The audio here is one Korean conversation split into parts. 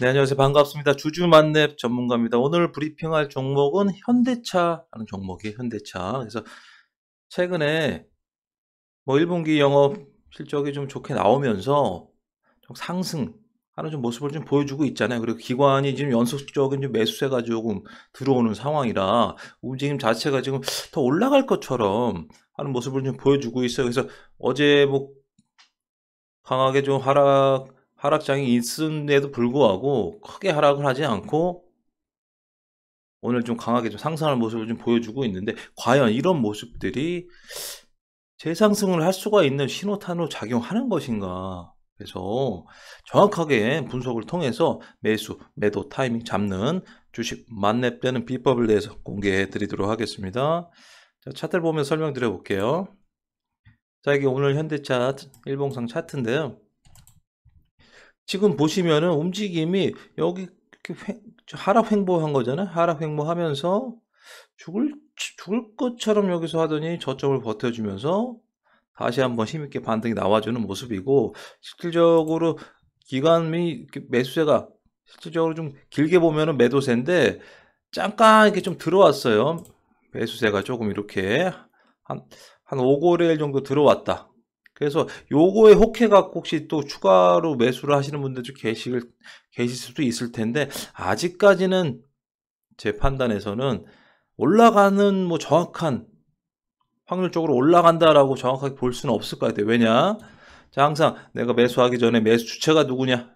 네, 안녕하세요. 반갑습니다. 주주 만렙 전문가입니다. 오늘 브리핑할 종목은 현대차라는 종목이에요. 현대차. 그래서 최근에 뭐 1분기 영업 실적이 좀 좋게 나오면서 좀 상승하는 좀 모습을 좀 보여주고 있잖아요. 그리고 기관이 지금 연속적인 좀 매수세가 조금 들어오는 상황이라 움직임 자체가 지금 더 올라갈 것처럼 하는 모습을 좀 보여주고 있어요. 그래서 어제 뭐 강하게 좀 하락 하락장이 있음에도 불구하고 크게 하락을 하지 않고 오늘 좀 강하게 좀 상승하는 모습을 좀 보여주고 있는데 과연 이런 모습들이 재상승을 할 수가 있는 신호탄으로 작용하는 것인가 그래서 정확하게 분석을 통해서 매수, 매도 타이밍 잡는 주식 만렙되는 비법을 대해서 공개해 드리도록 하겠습니다. 자, 차트를 보면 설명드려 볼게요. 자, 이게 오늘 현대차 일봉상 차트인데요. 지금 보시면은 움직임이 여기 횡, 하락 횡보한 거잖아요. 하락 횡보하면서 죽을 죽을 것처럼 여기서 하더니 저점을 버텨주면서 다시 한번 힘있게 반등이 나와주는 모습이고 실질적으로 기간이 매수세가 실질적으로 좀 길게 보면은 매도세인데 잠깐 이렇게 좀 들어왔어요. 매수세가 조금 이렇게 한, 한 5거래일 정도 들어왔다. 그래서 요거에 혹해갖고 혹시 또 추가로 매수를 하시는 분들도 계실, 계실 수도 있을 텐데, 아직까지는 제 판단에서는 올라가는 뭐 정확한, 확률적으로 올라간다라고 정확하게 볼 수는 없을 것 같아요. 왜냐? 자, 항상 내가 매수하기 전에 매수 주체가 누구냐?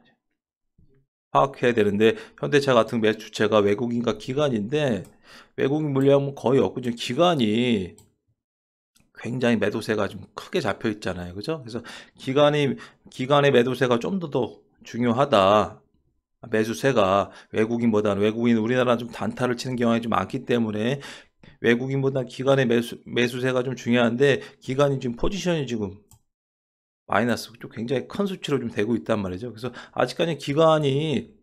파악해야 되는데 현대차 같은 매수 주체가 외국인과 기관인데 외국인 물량은 거의 없고 지금 기관이 굉장히 매도세가 좀 크게 잡혀 있잖아요. 그죠? 그래서 기간이, 기간의 매도세가 좀 더 더 중요하다. 매수세가 외국인보다는 외국인 우리나라 좀 단타를 치는 경향이 좀 많기 때문에 외국인보다 기간의 매수, 매수세가 좀 중요한데 기간이 지금 포지션이 지금 마이너스 좀 굉장히 큰 수치로 좀 되고 있단 말이죠. 그래서 아직까지 기간이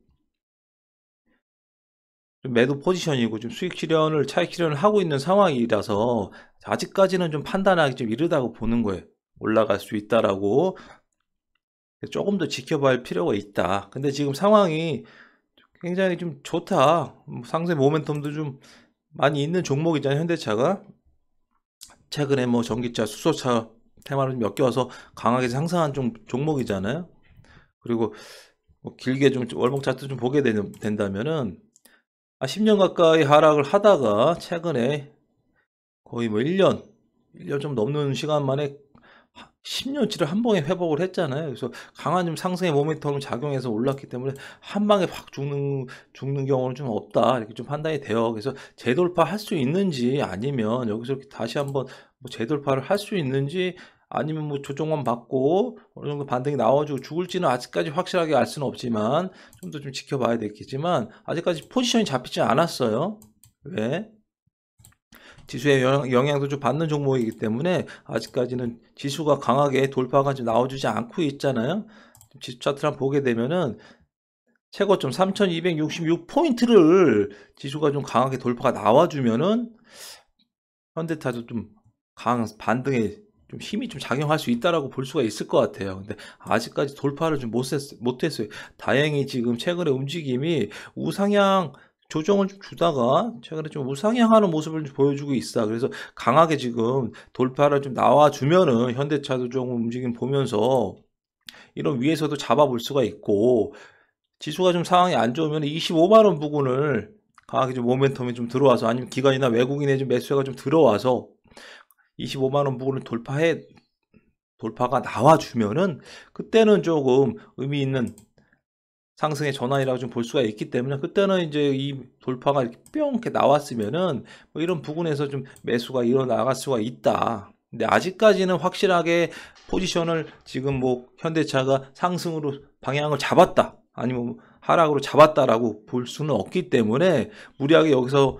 매도 포지션이고 좀 수익 실현을 차익 실현을 하고 있는 상황이라서 아직까지는 좀 판단하기 좀 이르다고 보는 거예요. 올라갈 수 있다라고 조금 더 지켜봐야 할 필요가 있다. 근데 지금 상황이 굉장히 좀 좋다. 뭐 상세 모멘텀도 좀 많이 있는 종목이잖아요. 현대차가 최근에 뭐 전기차, 수소차 테마를좀 엮여서 강하게 상승한 좀 종목이잖아요. 그리고 뭐 길게 좀 월목 차트 좀 보게 된, 된다면은 10년 아, 가까이 하락을 하다가 최근에 거의 뭐 1년, 1년 좀 넘는 시간 만에 10년치를 한 번에 회복을 했잖아요. 그래서 강한 좀 상승의 모멘텀을 작용해서 올랐기 때문에 한 방에 확 죽는 죽는 경우는 좀 없다 이렇게 좀 판단이 돼요. 그래서 재돌파할 수 있는지 아니면 여기서 이렇게 다시 한번 뭐 재돌파를 할 수 있는지 아니면 뭐 조정원 받고 어느 정도 반등이 나와주고 죽을지는 아직까지 확실하게 알 수는 없지만 좀 더좀 좀 지켜봐야 되겠지만 아직까지 포지션이 잡히지 않았어요. 왜? 지수의 영향, 도좀 받는 종목이기 때문에 아직까지는 지수가 강하게 돌파가 지 나와주지 않고 있잖아요. 지수 차트랑 보게 되면은 최고점 3266포인트를 지수가 좀 강하게 돌파가 나와주면은 현대차도 좀 강 반등의 좀 힘이 좀 작용할 수 있다라고 볼 수가 있을 것 같아요. 근데 아직까지 돌파를 좀 못했어요. 다행히 지금 최근의 움직임이 우상향 조정을 좀 주다가 최근에 좀 우상향하는 모습을 좀 보여주고 있어. 그래서 강하게 지금 돌파를 좀 나와주면은 현대차도 좀 움직임 보면서 이런 위에서도 잡아볼 수가 있고 지수가 좀 상황이 안 좋으면 25만원 부근을 강하게 좀 모멘텀이 좀 들어와서 아니면 기관이나 외국인의 좀 매수가 좀 들어와서 25만 원 부분을 돌파해 돌파가 나와주면은 그때는 조금 의미 있는 상승의 전환이라고 좀 볼 수가 있기 때문에 그때는 이제 이 돌파가 이렇게 뿅 이렇게 나왔으면은 뭐 이런 부분에서 좀 매수가 일어나갈 수가 있다. 근데 아직까지는 확실하게 포지션을 지금 뭐 현대차가 상승으로 방향을 잡았다 아니면 하락으로 잡았다라고 볼 수는 없기 때문에 무리하게 여기서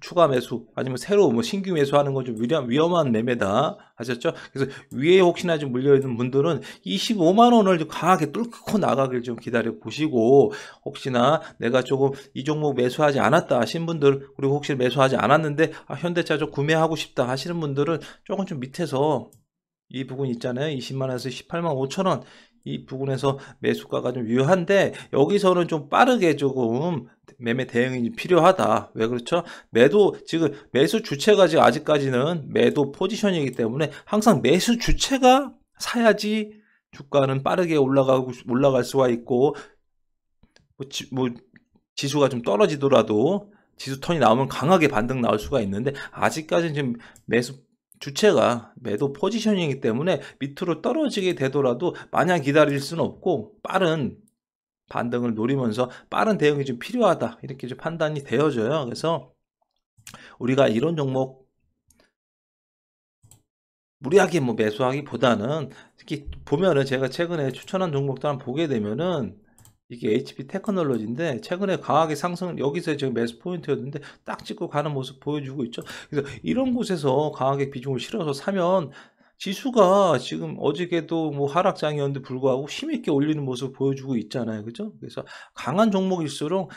추가 매수 아니면 새로 뭐 신규 매수하는 건좀 위험, 위험한 매매다 하셨죠? 그래서 위에 혹시나 좀 물려있는 분들은 25만 원을 강하게 뚫고 나가길 좀 기다려 보시고 혹시나 내가 조금 이 종목 매수하지 않았다 하신 분들 그리고 혹시 매수하지 않았는데 아, 현대차 좀 구매하고 싶다 하시는 분들은 조금 좀 밑에서 이 부분 있잖아요. 20만원에서 18만 5천원 이 부분에서 매수가가 좀 유효한데 여기서는 좀 빠르게 조금 매매 대응이 필요하다. 왜 그렇죠? 매도 지금 매수 주체가 지금 아직까지는 매도 포지션이기 때문에 항상 매수 주체가 사야지 주가는 빠르게 올라가고 올라갈 수가 있고 뭐, 지, 뭐 지수가 좀 떨어지더라도 지수 턴이 나오면 강하게 반등 나올 수가 있는데 아직까지는 지금 매수 주체가 매도 포지션이기 때문에 밑으로 떨어지게 되더라도 마냥 기다릴 수는 없고 빠른 반등을 노리면서 빠른 대응이 좀 필요하다 이렇게 좀 판단이 되어져요. 그래서 우리가 이런 종목 무리하게 뭐 매수하기보다는 특히 보면은 제가 최근에 추천한 종목들한 보게 되면은 이게 HP 테크놀로지인데 최근에 강하게 상승 여기서 지금 매수 포인트였는데 딱 찍고 가는 모습 보여주고 있죠. 그래서 이런 곳에서 강하게 비중을 실어서 사면 지수가 지금 어저께도 뭐 하락장이었는데 불구하고 힘있게 올리는 모습 보여주고 있잖아요. 그죠? 그래서 강한 종목일수록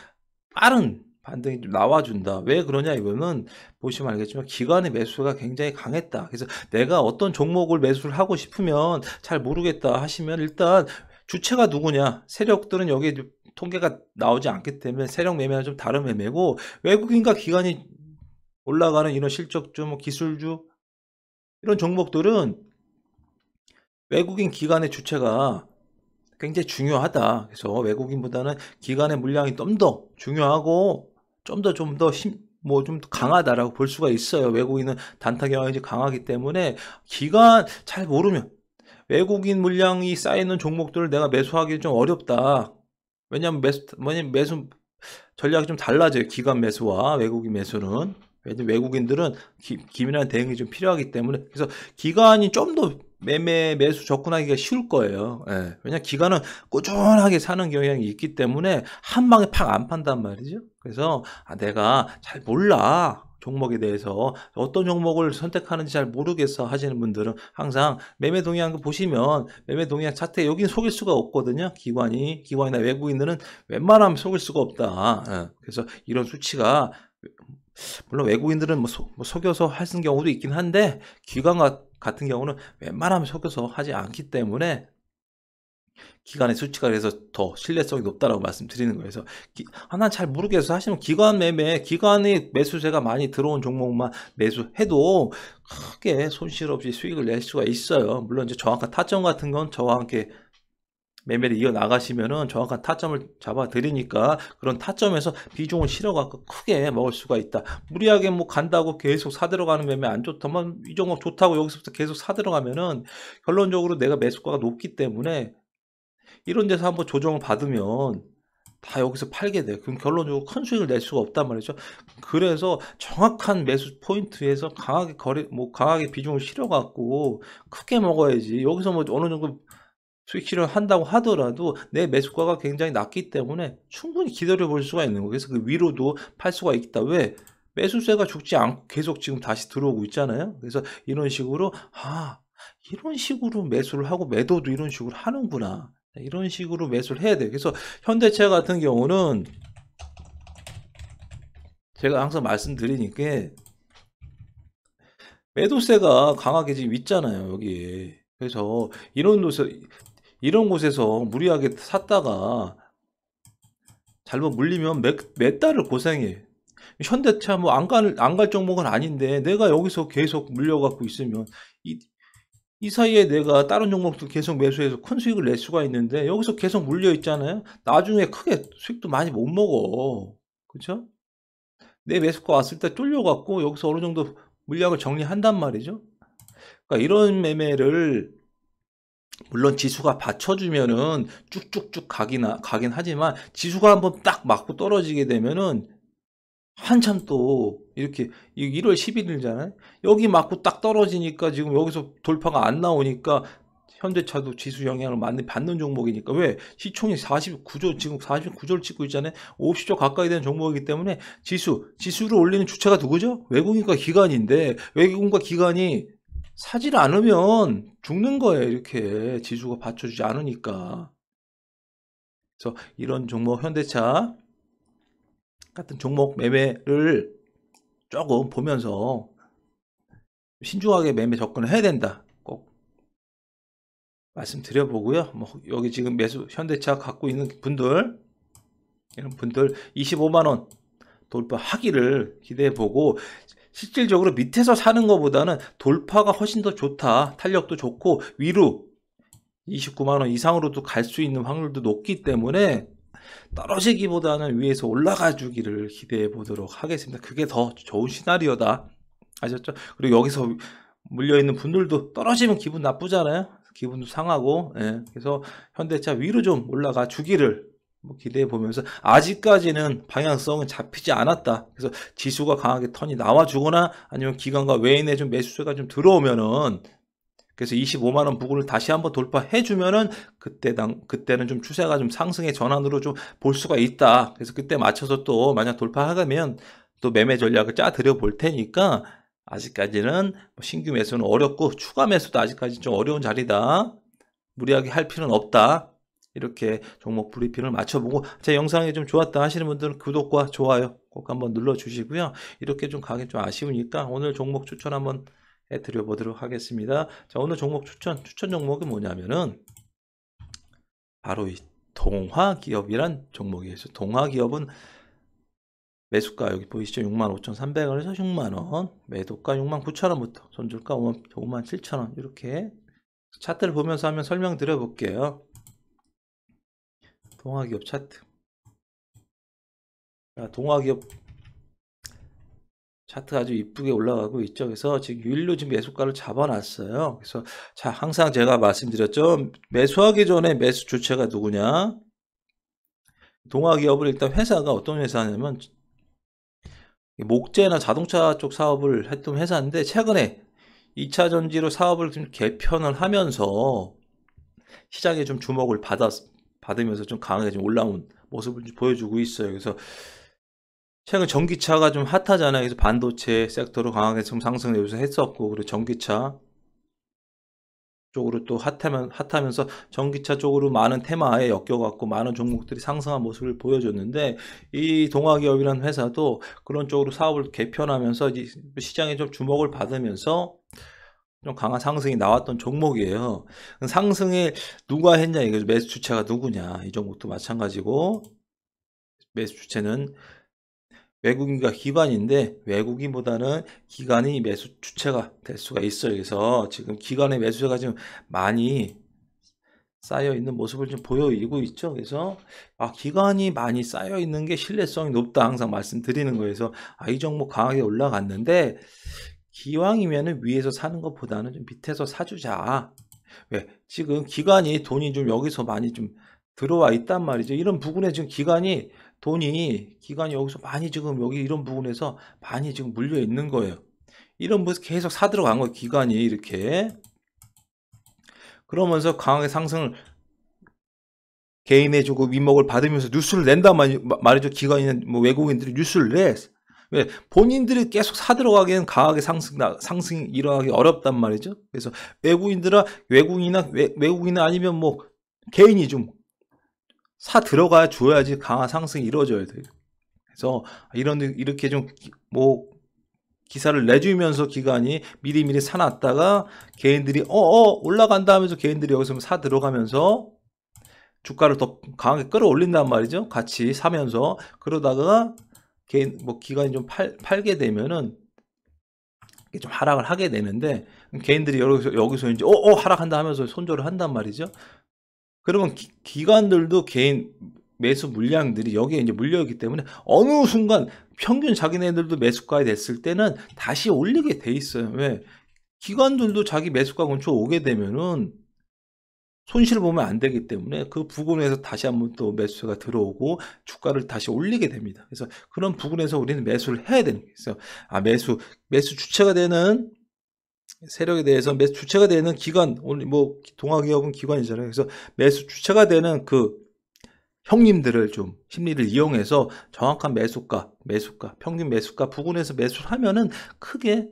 빠른 반등이 좀 나와준다. 왜 그러냐 이거는 보시면 알겠지만 기관의 매수가 굉장히 강했다. 그래서 내가 어떤 종목을 매수를 하고 싶으면 잘 모르겠다 하시면 일단 주체가 누구냐? 세력들은 여기에 통계가 나오지 않기 때문에 세력 매매는 좀 다른 매매고 외국인과 기관이 올라가는 이런 실적주, 뭐 기술주 이런 종목들은 외국인 기관의 주체가 굉장히 중요하다. 그래서 외국인보다는 기관의 물량이 좀 더 중요하고 좀 더 좀더 힘, 뭐좀 강하다라고 볼 수가 있어요. 외국인은 단타 경향이 강하기 때문에 기관 잘 모르면 외국인 물량이 쌓이는 종목들을 내가 매수하기 좀 어렵다. 왜냐면 매수, 뭐냐면 매수 전략이 좀 달라져요. 기관 매수와 외국인 매수는. 왜냐면 외국인들은 기, 밀한 대응이 좀 필요하기 때문에. 그래서 기관이 좀 더 매매, 매수 접근하기가 쉬울 거예요. 예. 왜냐면 기관은 꾸준하게 사는 경향이 있기 때문에 한 방에 팍 안 판단 말이죠. 그래서, 아, 내가 잘 몰라. 종목에 대해서 어떤 종목을 선택하는지 잘 모르겠어 하시는 분들은 항상 매매 동향 그 보시면 매매 동향 차트에 여긴 속일 수가 없거든요. 기관이 기관이나 외국인들은 웬만하면 속일 수가 없다. 예. 그래서 이런 수치가 물론 외국인들은 뭐, 소, 뭐 속여서 하는 경우도 있긴 한데 기관 같은 경우는 웬만하면 속여서 하지 않기 때문에 기관의 수치가 그래서 더 신뢰성이 높다라고 말씀드리는 거예요. 그래서 하나 아, 잘 모르겠어. 하시면 기관 매매, 기관의 매수세가 많이 들어온 종목만 매수해도 크게 손실 없이 수익을 낼 수가 있어요. 물론 이제 정확한 타점 같은 건 저와 함께 매매를 이어 나가시면은 정확한 타점을 잡아 드리니까 그런 타점에서 비중을 실어갖고 크게 먹을 수가 있다. 무리하게 뭐 간다고 계속 사 들어가는 매매 안 좋다면 이 종목 좋다고 여기서부터 계속 사 들어가면은 결론적으로 내가 매수가가 높기 때문에 이런 데서 한번 조정을 받으면 다 여기서 팔게 돼. 그럼 결론적으로 큰 수익을 낼 수가 없단 말이죠. 그래서 정확한 매수 포인트에서 강하게 거래, 뭐 강하게 비중을 실어갖고 크게 먹어야지. 여기서 뭐 어느 정도 수익 실현 한다고 하더라도 내 매수가가 굉장히 낮기 때문에 충분히 기다려 볼 수가 있는 거예요. 그래서 그 위로도 팔 수가 있다. 왜? 매수세가 죽지 않고 계속 지금 다시 들어오고 있잖아요. 그래서 이런 식으로, 아, 이런 식으로 매수를 하고 매도도 이런 식으로 하는구나. 네, 이런 식으로 매수를 해야 돼요. 그래서 현대차 같은 경우는 제가 항상 말씀드리니까 매도세가 강하게 지금 있잖아요 여기 그래서 이런 곳에서 이런 곳에서 무리하게 샀다가 잘못 물리면 몇, 몇 달을 고생해 현대차 뭐 안갈 안갈 종목은 아닌데 내가 여기서 계속 물려갖고 있으면 이, 이 사이에 내가 다른 종목도 계속 매수해서 큰 수익을 낼 수가 있는데 여기서 계속 물려 있잖아요. 나중에 크게 수익도 많이 못 먹어. 그렇죠? 내 매수가 왔을 때뚫려갖고 여기서 어느 정도 물량을 정리한단 말이죠. 그러니까 이런 매매를 물론 지수가 받쳐주면은 쭉쭉쭉 가긴, 가긴 하지만 지수가 한번 딱 맞고 떨어지게 되면은 한참 또 이렇게 1월 11일잖아요. 이 여기 맞고 딱 떨어지니까 지금 여기서 돌파가 안 나오니까 현대차도 지수 영향을 많이 받는 종목이니까 왜 시총이 49조 지금 49조를 찍고 있잖아요. 50조 가까이 되는 종목이기 때문에 지수 지수를 올리는 주체가 누구죠? 외국인과 기관인데 외국인과 기관이 사질 않으면 죽는 거예요. 이렇게 지수가 받쳐주지 않으니까. 그래서 이런 종목 현대차 같은 종목 매매를 조금 보면서 신중하게 매매 접근을 해야 된다. 꼭 말씀드려 보고요. 뭐 여기 지금 매수 현대차 갖고 있는 분들 이런 분들 25만 원 돌파하기를 기대해 보고 실질적으로 밑에서 사는 것보다는 돌파가 훨씬 더 좋다. 탄력도 좋고 위로 29만 원 이상으로도 갈 수 있는 확률도 높기 때문에 떨어지기보다는 위에서 올라가 주기를 기대해 보도록 하겠습니다. 그게 더 좋은 시나리오다. 아셨죠? 그리고 여기서 물려 있는 분들도 떨어지면 기분 나쁘잖아요. 기분도 상하고. 예. 그래서 현대차 위로 좀 올라가 주기를 기대해 보면서 아직까지는 방향성은 잡히지 않았다. 그래서 지수가 강하게 턴이 나와주거나 아니면 기관과 외인의 좀 매수세가 좀 들어오면은 그래서 25만 원 부근을 다시 한번 돌파해 주면은 그때 당 그때는 좀 추세가 좀 상승의 전환으로 좀 볼 수가 있다. 그래서 그때 맞춰서 또 만약 돌파하면 또 매매 전략을 짜 드려 볼 테니까 아직까지는 뭐 신규 매수는 어렵고 추가 매수도 아직까지 좀 어려운 자리다. 무리하게 할 필요는 없다. 이렇게 종목 브리핑을 맞춰보고 제 영상이 좀 좋았다 하시는 분들은 구독과 좋아요 꼭 한번 눌러주시고요. 이렇게 좀 가기 좀 아쉬우니까 오늘 종목 추천 한번 예, 드려보도록 하겠습니다. 자, 오늘 종목 추천, 추천 종목이 뭐냐면은 바로 이 동화기업이란 종목이에요. 동화기업은 매수가 여기 보이시죠? 65,300원에서 6만원, 매도가 69,000원부터 손절가 57,000원 이렇게 차트를 보면서 한번 설명드려 볼게요. 동화기업 차트 동화기업 차트 아주 이쁘게 올라가고 있죠. 그래서 지금 유일로 지금 매수가를 잡아놨어요. 그래서 자 항상 제가 말씀드렸죠. 매수하기 전에 매수 주체가 누구냐? 동아기업을 일단 회사가 어떤 회사냐면 목재나 자동차 쪽 사업을 했던 회사인데 최근에 2차 전지로 사업을 좀 개편을 하면서 시장에 좀 주목을 받았, 받으면서 좀 강하게 좀 올라온 모습을 보여주고 있어요. 그래서 최근 전기차가 좀 핫하잖아요. 그래서 반도체 섹터로 강하게 좀 상승을 여기서 했었고, 그리고 전기차 쪽으로 또 핫하면, 핫하면서 전기차 쪽으로 많은 테마에 엮여갖고 많은 종목들이 상승한 모습을 보여줬는데 이 동아기업이라는 회사도 그런 쪽으로 사업을 개편하면서 시장에 좀 주목을 받으면서 좀 강한 상승이 나왔던 종목이에요. 상승에 누가 했냐 이거 매수 주체가 누구냐 이 종목도 마찬가지고 매수 주체는 외국인과 기관인데 외국인보다는 기관이 매수 주체가 될 수가 있어요. 그래서 지금 기관의 매수자가 지금 많이 쌓여 있는 모습을 좀 보여주고 있죠. 그래서 아기관이 많이 쌓여 있는 게 신뢰성이 높다 항상 말씀드리는 거에서 아이 종목 강하게 올라갔는데 기왕이면은 위에서 사는 것보다는 좀 밑에서 사주자. 왜 지금 기관이 돈이 좀 여기서 많이 좀 들어와 있단 말이죠. 이런 부분에 지금 기간이 돈이 기간이 여기서 많이 지금 여기 이런 부분에서 많이 지금 물려 있는 거예요. 이런 부분에서 계속 사 들어간 거예요. 기간이 이렇게 그러면서 강하게 상승을 개인의 주고 위목을 받으면서 뉴스를 낸단 말이죠. 기관인 뭐 외국인들이 뉴스를 내. 왜 본인들이 계속 사들어가기에는 강하게 상승 상승이 일어나기 어렵단 말이죠. 그래서 외국인들은 외국인이나 외, 외국인 아니면 뭐 개인이 좀사 들어가 줘야지 강화 상승이 이루어져야 돼요. 그래서 이런 이렇게 좀 뭐 기사를 내주면서 기관이 미리미리 사놨다가 개인들이 어어 어, 올라간다 하면서 개인들이 여기서 뭐 사 들어가면서 주가를 더 강하게 끌어올린단 말이죠. 같이 사면서 그러다가 개인 뭐 기관이 좀 팔, 팔게 되면은 좀 하락을 하게 되는데 개인들이 여기서 여기서 이제 어어 어, 하락한다 하면서 손절을 한단 말이죠. 그러면 기, 관들도 개인 매수 물량들이 여기에 이제 물려있기 때문에 어느 순간 평균 자기네들도 매수가에 됐을 때는 다시 올리게 돼 있어요. 왜? 기관들도 자기 매수가 근처 오게 되면은 손실을 보면 안 되기 때문에 그 부근에서 다시 한번 또 매수가 들어오고 주가를 다시 올리게 됩니다. 그래서 그런 부근에서 우리는 매수를 해야 되는 거예요. 아 매수 매수 주체가 되는 세력에 대해서 매수 주체가 되는 기관, 오늘 뭐 동아기업은 기관이잖아요. 그래서 매수 주체가 되는 그 형님들을 좀 심리를 이용해서 정확한 매수가, 매수가, 평균 매수가 부근에서 매수를 하면은 크게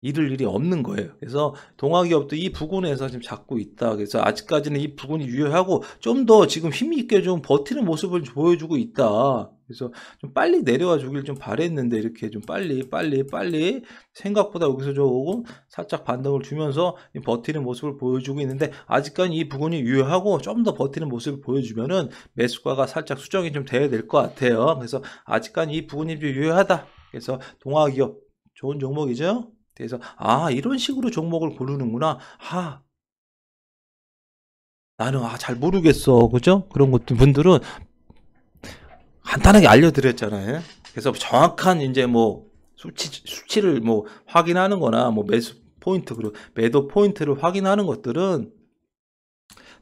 이를 일이 없는 거예요. 그래서 동화기업도이 부근에서 지금 잡고 있다. 그래서 아직까지는 이 부근이 유효하고 좀 더 지금 힘있게 좀 버티는 모습을 보여주고 있다. 그래서 좀 빨리 내려와 주길 좀 바랬는데 이렇게 좀 빨리 빨리 빨리 생각보다 여기서 조금 살짝 반등을 주면서 버티는 모습을 보여주고 있는데 아직까지 이 부근이 유효하고 좀 더 버티는 모습을 보여주면은 매수가가 살짝 수정이 좀 돼야 될 것 같아요. 그래서 아직까지 이 부근이 좀 유효하다. 그래서 동화기업 좋은 종목이죠. 그래서 아 이런 식으로 종목을 고르는구나. 아 나는 아 잘 모르겠어, 그죠? 그런 것들 분들은 간단하게 알려드렸잖아요. 그래서 정확한 이제 뭐 수치 수치를 뭐 확인하는거나 뭐 매수 포인트 그리고 매도 포인트를 확인하는 것들은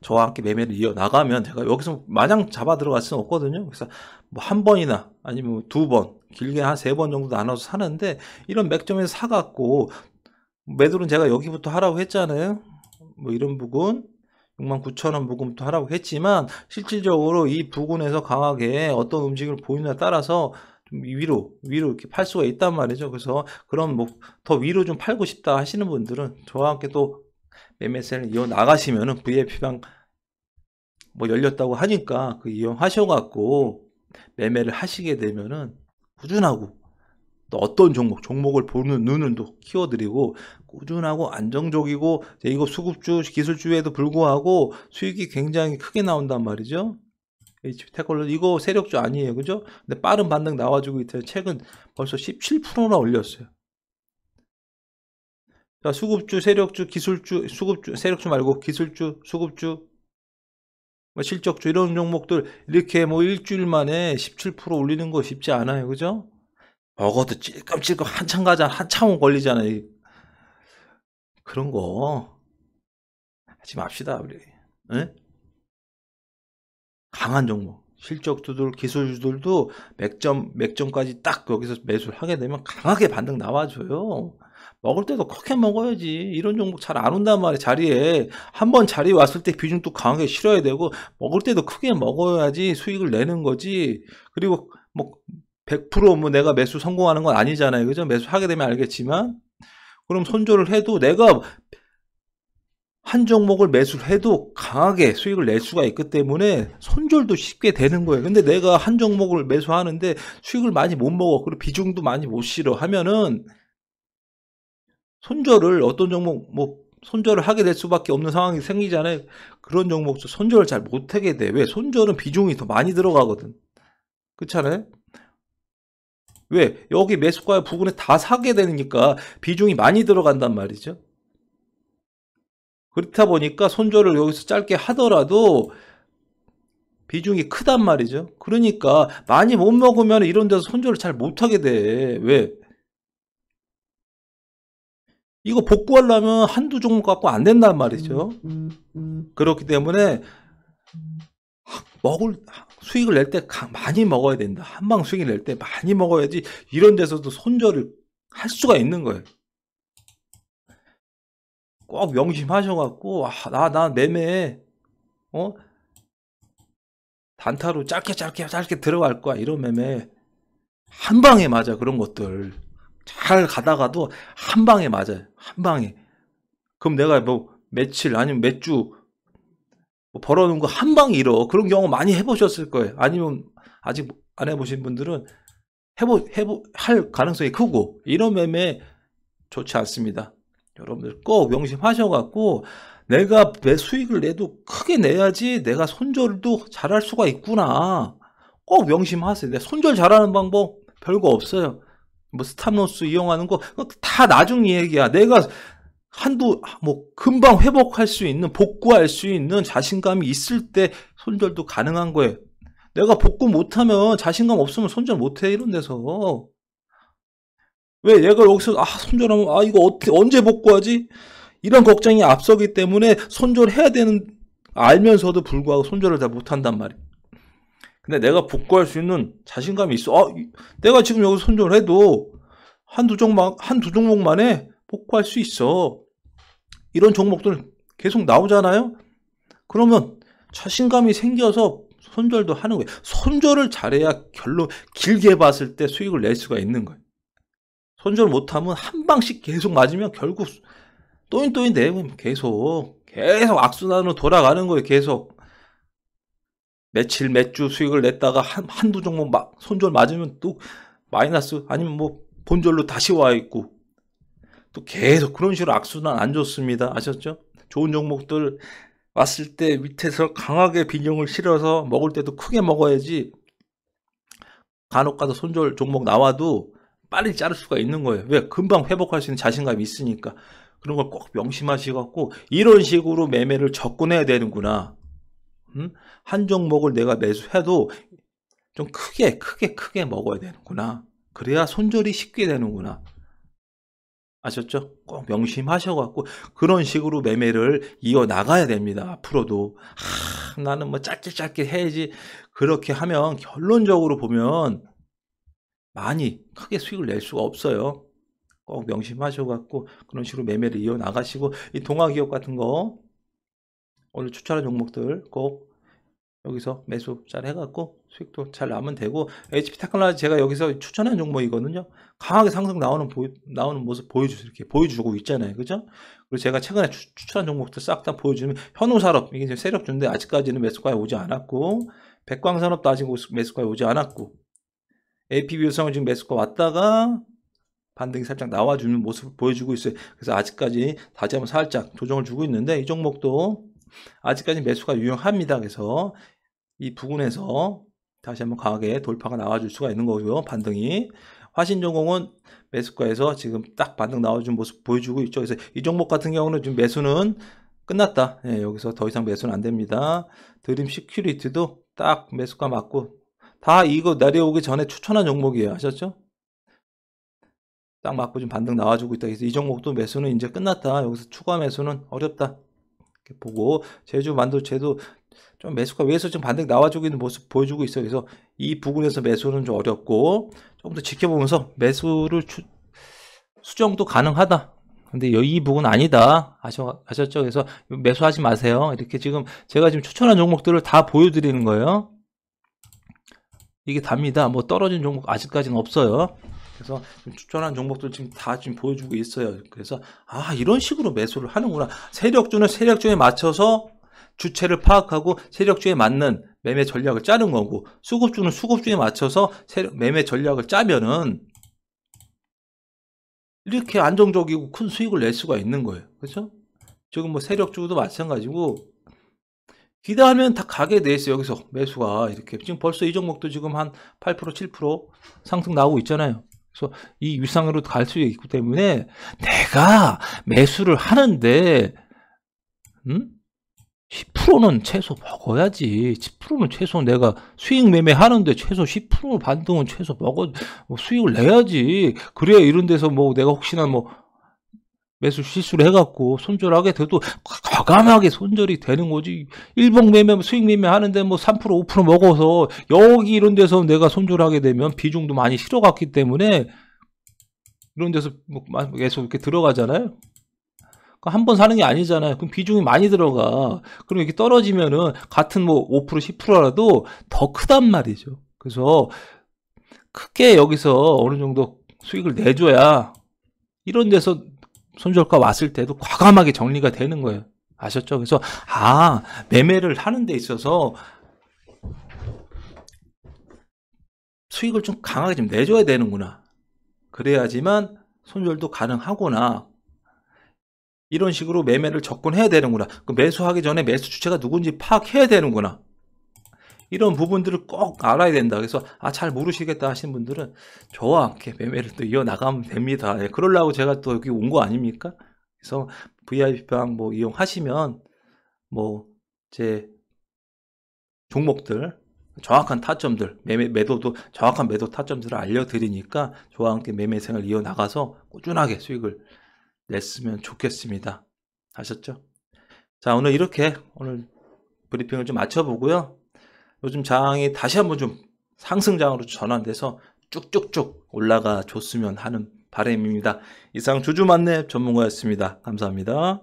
저와 함께 매매를 이어 나가면 제가 여기서 마냥 잡아 들어갈 수는 없거든요. 그래서 뭐 한 번이나 아니면 두번 길게 한 세 번 정도 나눠서 사는데 이런 맥점에서 사갖고 매도는 제가 여기부터 하라고 했잖아요. 뭐 이런 부분 69,000원 부근부터 하라고 했지만 실질적으로 이 부근에서 강하게 어떤 움직임을 보이느냐 따라서 좀 위로 위로 이렇게 팔 수가 있단 말이죠. 그래서 그런 뭐 더 위로 좀 팔고 싶다 하시는 분들은 저와 함께 또 매매세를 이어 나가시면은 VIP방 뭐 열렸다고 하니까 그 이용하셔갖고 매매를 하시게 되면은 꾸준하고 또 어떤 종목, 종목을 보는 눈은또 키워드리고 꾸준하고 안정적이고 이거 수급주, 기술주에도 불구하고 수익이 굉장히 크게 나온단 말이죠. 테컬로 이거 세력주 아니에요, 그죠? 근데 빠른 반등 나와주고 있어요. 최근 벌써 17%나 올렸어요. 자, 수급주, 세력주, 기술주, 수급주, 세력주 말고 기술주, 수급주, 뭐 실적주 이런 종목들 이렇게 뭐 일주일 만에 17% 올리는 거 쉽지 않아요. 그죠? 먹어도 찔끔찔끔 한참 가자, 한참 걸리잖아요. 그런 거 하지 맙시다, 우리. 에? 예? 강한 종목. 실적주들, 기술주들도 맥점, 맥점까지 딱거기서 매수를 하게 되면 강하게 반등 나와줘요. 먹을 때도 크게 먹어야지. 이런 종목 잘 안 온단 말이야, 자리에. 한 번 자리 에 왔을 때 비중 도 강하게 실어야 되고, 먹을 때도 크게 먹어야지 수익을 내는 거지. 그리고 뭐, 100%뭐 내가 매수 성공하는 건 아니잖아요. 그죠? 매수하게 되면 알겠지만, 그럼 손절을 해도 내가 한 종목을 매수를 해도 강하게 수익을 낼 수가 있기 때문에 손절도 쉽게 되는 거예요. 근데 내가 한 종목을 매수하는데 수익을 많이 못 먹어. 그리고 비중도 많이 못 실어. 하면은 손절을 어떤 종목 뭐 손절을 하게 될 수밖에 없는 상황이 생기잖아요. 그런 종목도 손절을 잘 못하게 돼. 왜? 손절은 비중이 더 많이 들어가거든. 그렇잖아요? 왜? 여기 매수가 부분에다 사게 되니까 비중이 많이 들어간단 말이죠. 그렇다 보니까 손절을 여기서 짧게 하더라도 비중이 크단 말이죠. 그러니까 많이 못 먹으면 이런 데서 손절을 잘 못하게 돼. 왜? 이거 복구하려면 한두 종목 갖고 안 된단 말이죠. 음, 음, 음. 그렇기 때문에 먹을 수익을 낼 때 많이 먹어야 된다. 한방 수익을 낼 때 많이 먹어야지 이런 데서도 손절을 할 수가 있는 거예요. 꼭 명심하셔갖고 나나 아, 매매 어 단타로 짧게 짧게 짧게 들어갈 거야 이런 매매 한 방에 맞아 그런 것들 잘 가다가도 한 방에 맞아요. 한 방에. 그럼 내가 뭐 며칠 아니면 몇주 뭐 벌어놓은 거 한 방에 잃어. 그런 경우 많이 해보셨을 거예요. 아니면 아직 안 해보신 분들은 해보, 해보, 할 가능성이 크고, 이런 매매 좋지 않습니다. 여러분들 꼭 명심하셔갖고, 내가 내 수익을 내도 크게 내야지 내가 손절도 잘할 수가 있구나. 꼭 명심하세요. 손절 잘하는 방법 별거 없어요. 뭐스탑노스 이용하는 거 다 나중 얘기야. 내가 한두 뭐 금방 회복할 수 있는 복구할 수 있는 자신감이 있을 때 손절도 가능한 거예요. 내가 복구 못하면 자신감 없으면 손절 못해 이런 데서 왜 얘가 여기서 아 손절하면 아 이거 어떻게 언제 복구하지 이런 걱정이 앞서기 때문에 손절해야 되는 알면서도 불구하고 손절을 잘 못한단 말이에요. 근데 내가 복구할 수 있는 자신감이 있어. 아, 내가 지금 여기서 손절을 해도 한 두 종목, 한 두 종목만에 복구할 수 있어. 이런 종목들 계속 나오잖아요? 그러면 자신감이 생겨서 손절도 하는 거예요. 손절을 잘해야 결론, 길게 봤을 때 수익을 낼 수가 있는 거예요. 손절 못하면 한 방씩 계속 맞으면 결국 또인또인 내면 계속, 계속 악순환으로 돌아가는 거예요. 계속. 며칠 몇 주 수익을 냈다가 한, 한두 종목 막 손절 맞으면 또 마이너스 아니면 뭐 본절로 다시 와 있고 또 계속 그런 식으로 악순환 안 좋습니다. 아셨죠? 좋은 종목들 왔을 때 밑에서 강하게 비중을 실어서 먹을 때도 크게 먹어야지 간혹 가서 손절 종목 나와도 빨리 자를 수가 있는 거예요. 왜? 금방 회복할 수 있는 자신감이 있으니까. 그런 걸 꼭 명심하시고 이런 식으로 매매를 접근해야 되는구나. 한 종목을 내가 매수해도 좀 크게 크게 크게 먹어야 되는구나. 그래야 손절이 쉽게 되는구나. 아셨죠? 꼭 명심하셔갖고 그런 식으로 매매를 이어 나가야 됩니다. 앞으로도 하, 나는 뭐 짧게 짧게 해야지 그렇게 하면 결론적으로 보면 많이 크게 수익을 낼 수가 없어요. 꼭 명심하셔갖고 그런 식으로 매매를 이어 나가시고 이동화기업 같은 거 오늘 추천한 종목들 꼭 여기서 매수 잘 해갖고 수익도 잘 나면 되고 HP 테크놀로지 제가 여기서 추천한 종목이거든요. 강하게 상승 나오는 보이, 나오는 모습 보여주 이렇게 보여주고 있잖아요, 그죠? 그리고 제가 최근에 추, 추천한 종목들 싹 다 보여주면 현우산업 이게 이제 세력주인데 아직까지는 매수가에 오지 않았고 백광산업도 아직 매수가에 오지 않았고 APB유성은 지금 매수가 왔다가 반등이 살짝 나와주는 모습을 보여주고 있어요. 그래서 아직까지 다시 한번 살짝 조정을 주고 있는데 이 종목도 아직까지 매수가 유용합니다 그래서 이 부근에서 다시 한번 강하게 돌파가 나와줄 수가 있는 거고요. 반등이 화신전공은 매수가에서 지금 딱 반등 나와준 모습 보여주고 있죠. 그래서 이 종목 같은 경우는 지금 매수는 끝났다. 예, 여기서 더 이상 매수는 안 됩니다. 드림 시큐리티도 딱 매수가 맞고 다 이거 내려오기 전에 추천한 종목이에요. 아셨죠? 딱 맞고 좀 반등 나와주고 있다. 그래서 이 종목도 매수는 이제 끝났다. 여기서 추가 매수는 어렵다. 이렇게 보고 제주 만도제도좀 매수가 위에서 좀 반등 나와주고 있는 모습 보여주고 있어요. 그래서 이부분에서 매수는 좀 어렵고 조금 더 지켜보면서 매수를 추, 수정도 가능하다. 근데 이 부분 아니다 아셨죠? 그래서 매수하지 마세요. 이렇게 지금 제가 지금 추천한 종목들을 다 보여드리는 거예요. 이게 답니다. 뭐 떨어진 종목 아직까지는 없어요. 그래서 추천한 종목들 지금 다 지금 보여주고 있어요. 그래서 아 이런 식으로 매수를 하는구나. 세력주는 세력주에 맞춰서 주체를 파악하고 세력주에 맞는 매매 전략을 짜는 거고 수급주는 수급주에 맞춰서 세력, 매매 전략을 짜면은 이렇게 안정적이고 큰 수익을 낼 수가 있는 거예요. 그렇죠? 지금 뭐 세력주도 마찬가지고 기대하면 다 가게 돼 있어요. 여기서 매수가 이렇게 지금 벌써 이 종목도 지금 한 8% 7% 상승 나오고 있잖아요. 그래서 이 위상으로 갈 수 있기 때문에 내가 매수를 하는데 음? 10%는 최소 먹어야지. 10%는 최소 내가 수익 매매하는데 최소 10% 반등은 최소 먹어 뭐 수익을 내야지. 그래야 이런 데서 뭐 내가 혹시나 뭐 매수 실수를 해갖고 손절하게 돼도 과감하게 손절이 되는 거지. 일봉 매매, 수익 매매 하는데 뭐 3%, 5% 먹어서 여기 이런 데서 내가 손절하게 되면 비중도 많이 실어갔기 때문에 이런 데서 뭐 계속 이렇게 들어가잖아요. 그러니까 한 번 사는 게 아니잖아요. 그럼 비중이 많이 들어가. 그럼 이렇게 떨어지면은 같은 뭐 5% 10%라도 더 크단 말이죠. 그래서 크게 여기서 어느 정도 수익을 내줘야 이런 데서 손절가 왔을 때도 과감하게 정리가 되는 거예요. 아셨죠? 그래서 아 매매를 하는 데 있어서 수익을 좀 강하게 좀 내줘야 되는구나. 그래야지만 손절도 가능하구나. 이런 식으로 매매를 접근해야 되는구나. 그 매수하기 전에 매수 주체가 누군지 파악해야 되는구나. 이런 부분들을 꼭 알아야 된다. 그래서 아 잘 모르시겠다 하신 분들은 저와 함께 매매를 또 이어나가면 됩니다. 예, 그러려고 제가 또 여기 온 거 아닙니까? 그래서 VIP방 뭐 이용하시면 뭐제 종목들 정확한 타점들 매매 매도도 정확한 매도 타점들을 알려드리니까 저와 함께 매매생을 이어 나가서 꾸준하게 수익을 냈으면 좋겠습니다. 아셨죠? 자 오늘 이렇게 오늘 브리핑을 좀 마쳐보고요. 요즘 장이 다시 한번 좀 상승장으로 전환돼서 쭉쭉쭉 올라가 줬으면 하는 바램입니다 이상 주주만렙 전문가였습니다. 감사합니다.